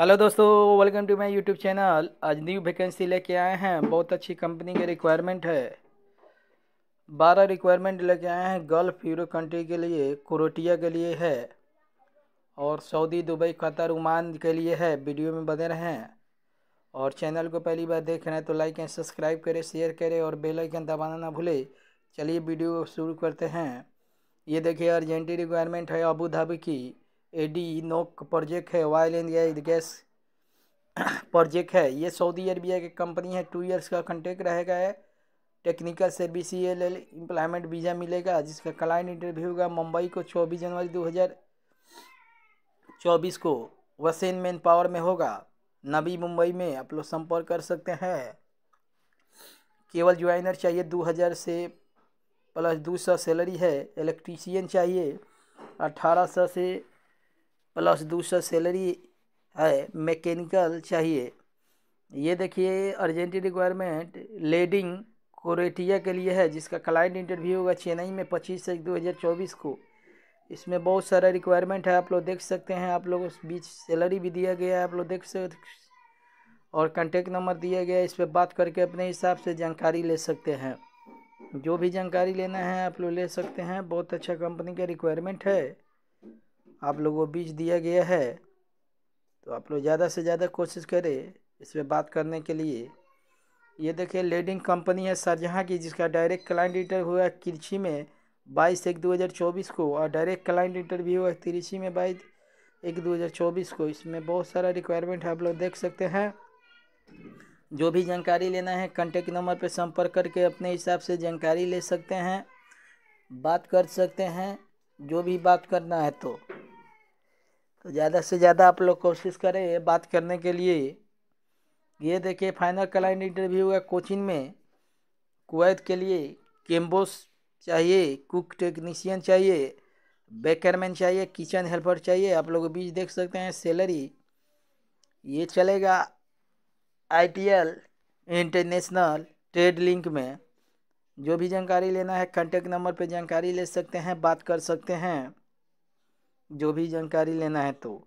hello दोस्तों welcome to my YouTube channel आज new vacancy लेके आए हैं बहुत अच्छी कंपनी के रिक्वायरमेंट है बारह रिक्वायरमेंट लेके आए हैं गल्फ यूरो कंट्री के लिए क्रोटिया के लिए है और सऊदी दुबई कतर उमान के लिए है वीडियो में बने रहें और चैनल को पहली बार देख रहे हैं तो लाइक एंड सब्सक्राइब करें शेयर करें और बेलाइकन दबाना ना भूलें चलिए वीडियो शुरू करते हैं ये देखिए अर्जेंटी रिक्वायरमेंट है अबू धाबी की एडी नोक प्रोजेक्ट है ऑयल एंड गैस प्रोजेक्ट है ये सऊदी अरबिया की कंपनी है टू इयर्स का कंटेक्ट रहेगा है technical service C L L employment visa मिलेगा जिसका क्लाइंट इंटरव्यू होगा मुंबई को चौबीस जनवरी दो हज़ार चौबीस को वसेन मैन पावर में होगा नबी मुंबई में आप लोग संपर्क कर सकते हैं केवल ज्वाइनर चाहिए दो हज़ार से प्लस दो सौ सैलरी है इलेक्ट्रीशियन चाहिए अठारह सौ से प्लस दूसरा सैलरी है मैकेनिकल चाहिए ये देखिए अर्जेंट रिक्वायरमेंट लेडिंग कोरेटिया के लिए है जिसका क्लाइंट इंटरव्यू होगा चेन्नई में पच्चीस एक दो हज़ार चौबीस को इसमें बहुत सारा रिक्वायरमेंट है आप लोग देख सकते हैं आप लोग उस बीच सैलरी भी दिया गया है आप लोग देख सकते और कंटेक्ट नंबर दिया गया है इस पर बात करके अपने हिसाब से जानकारी ले सकते हैं जो भी जानकारी लेना है आप लोग ले सकते हैं बहुत अच्छा कंपनी का रिक्वायरमेंट है आप लोगों को बीज दिया गया है तो आप लोग ज़्यादा से ज़्यादा कोशिश करें इसमें बात करने के लिए ये देखिए लेडिंग कंपनी है शाहजहाँ की जिसका डायरेक्ट क्लाइंट इंटरव्यू हुआ तिरछी में बाईस एक दो हज़ार चौबीस को और डायरेक्ट क्लाइंट इंटरव्यू हुआ तिरछी में बाईस एक दो हज़ार चौबीस को इसमें बहुत सारा रिक्वायरमेंट आप लोग देख सकते हैं जो भी जानकारी लेना है कॉन्टेक्ट नंबर पर संपर्क करके अपने हिसाब से जानकारी ले सकते हैं बात कर सकते हैं जो भी बात करना है तो तो ज़्यादा से ज़्यादा आप लोग कोशिश करें ये बात करने के लिए ये देखिए फाइनल क्लाइंट इंटरव्यू है कोचिंग में कुवैत के लिए केम्बोस चाहिए कुक टेक्नीशियन चाहिए बेकरमैन चाहिए किचन हेल्पर चाहिए आप लोग बीच देख सकते हैं सैलरी ये चलेगा आईटीएल इंटरनेशनल ट्रेड लिंक में जो भी जानकारी लेना है कांटेक्ट नंबर पे जानकारी ले सकते हैं बात कर सकते हैं जो भी जानकारी लेना है तो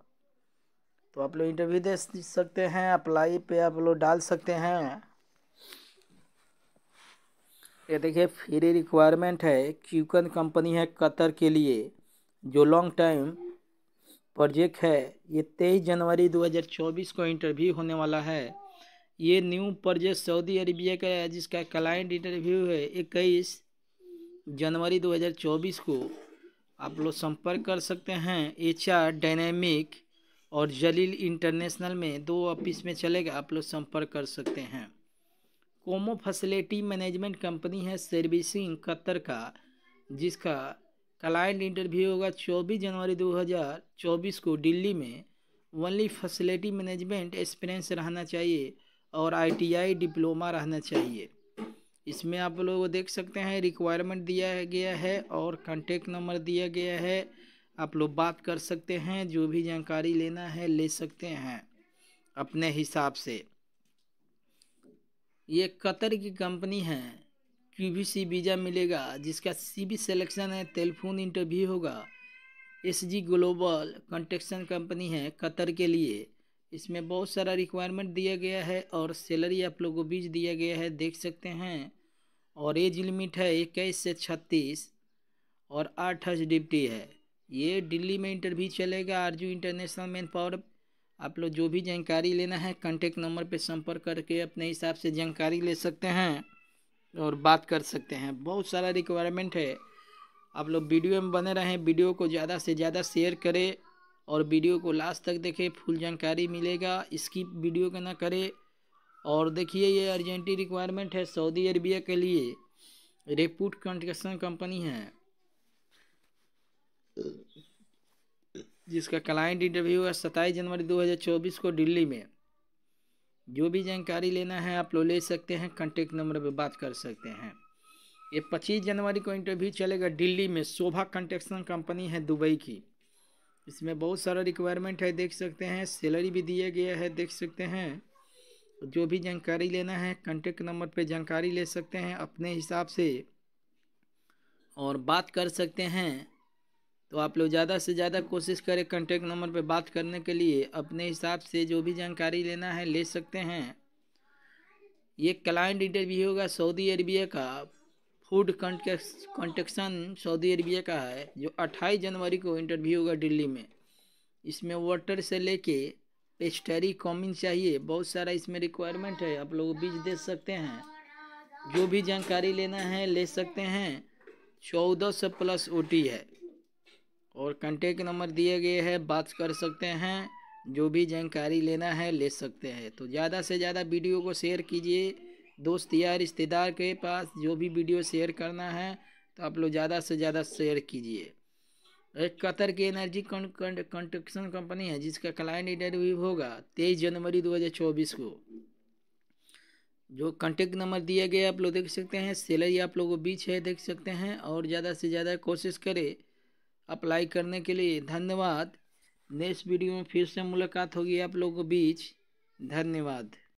तो आप लोग इंटरव्यू दे सकते हैं अप्लाई पे आप लोग डाल सकते हैं ये देखिए फ्री रिक्वायरमेंट है क्यूकन कंपनी है कतर के लिए जो लॉन्ग टाइम प्रोजेक्ट है ये तेईस जनवरी 2024 को इंटरव्यू होने वाला है ये न्यू प्रोजेक्ट सऊदी अरबिया का है जिसका क्लाइंट इंटरव्यू है इक्कीस जनवरी 2024 को आप लोग संपर्क कर सकते हैं एच आर डायनेमिक और जलील इंटरनेशनल में दो ऑफिस में चलेगा आप लोग संपर्क कर सकते हैं कोमो फैसिलिटी मैनेजमेंट कंपनी है सर्विसिंग कतर का जिसका क्लाइंट इंटरव्यू होगा 24 जनवरी 2024 को दिल्ली में ओनली फैसिलिटी मैनेजमेंट एक्सपीरियंस रहना चाहिए और आईटीआई डिप्लोमा रहना चाहिए इसमें आप लोग देख सकते हैं रिक्वायरमेंट दिया गया है और कॉन्टेक्ट नंबर दिया गया है आप लोग बात कर सकते हैं जो भी जानकारी लेना है ले सकते हैं अपने हिसाब से ये कतर की कंपनी है क्यूबीसी वीज़ा मिलेगा जिसका सीबी सिलेक्शन है टेलीफोन इंटरव्यू होगा S G global connection company है कतर के लिए इसमें बहुत सारा रिक्वायरमेंट दिया गया है और सैलरी आप लोगों को बीच दिया गया है देख सकते हैं और एज लिमिट है इक्कीस से छत्तीस और आठ हज डिप्टी है ये दिल्ली में इंटरव्यू चलेगा आरजू इंटरनेशनल मैन पावर आप लोग जो भी जानकारी लेना है कांटेक्ट नंबर पे संपर्क करके अपने हिसाब से जानकारी ले सकते हैं और बात कर सकते हैं बहुत सारा रिक्वायरमेंट है आप लोग वीडियो में बने रहें वीडियो को ज़्यादा से ज़्यादा शेयर करें और वीडियो को लास्ट तक देखें फुल जानकारी मिलेगा इसकी वीडियो का ना करें और देखिए ये अर्जेंटी रिक्वायरमेंट है सऊदी अरबिया के लिए रेपूट कंस्ट्रक्शन कंपनी है जिसका क्लाइंट इंटरव्यू है सत्ताईस जनवरी 2024 को दिल्ली में जो भी जानकारी लेना है आप लोग ले सकते हैं कॉन्टेक्ट नंबर पर बात कर सकते हैं ये पच्चीस जनवरी को इंटरव्यू चलेगा दिल्ली में शोभा कंस्ट्रक्शन कंपनी है दुबई की इसमें बहुत सारा रिक्वायरमेंट है देख सकते हैं सैलरी भी दिया गया है देख सकते हैं जो भी जानकारी लेना है कॉन्टेक्ट नंबर पे जानकारी ले सकते हैं अपने हिसाब से और बात कर सकते हैं तो आप लोग ज़्यादा से ज़्यादा कोशिश करें कॉन्टेक्ट नंबर पे बात करने के लिए अपने हिसाब से जो भी जानकारी लेना है ले सकते हैं ये क्लाइंट इंटरव्यू होगा सऊदी अरबिया का फूड कॉन्टेक्शन सऊदी अरबिया का है जो 28 जनवरी को इंटरव्यू होगा दिल्ली में इसमें वाटर से लेके पेस्टरी कॉमिंग चाहिए बहुत सारा इसमें रिक्वायरमेंट है आप लोग बीज दे सकते हैं जो भी जानकारी लेना है ले सकते हैं चौदह सौ प्लस ओ है और कंटेक्ट नंबर दिए गए है बात कर सकते हैं जो भी जानकारी लेना है ले सकते हैं तो ज़्यादा से ज़्यादा वीडियो को शेयर कीजिए दोस्त या रिश्तेदार के पास जो भी वीडियो शेयर करना है तो आप लोग ज़्यादा से ज़्यादा शेयर कीजिए एक कतर की एनर्जी कंस्ट्रक्शन कंपनी है जिसका क्लाइंट इंटरव्यू होगा तेईस जनवरी दो हज़ार चौबीस को जो कॉन्टेक्ट नंबर दिया गया आप लोग देख सकते हैं सैलरी आप लोगों बीच है देख सकते हैं और ज़्यादा से ज़्यादा कोशिश करें अप्लाई करने के लिए धन्यवाद नेक्स्ट वीडियो में फिर से मुलाकात होगी आप लोगों के बीच धन्यवाद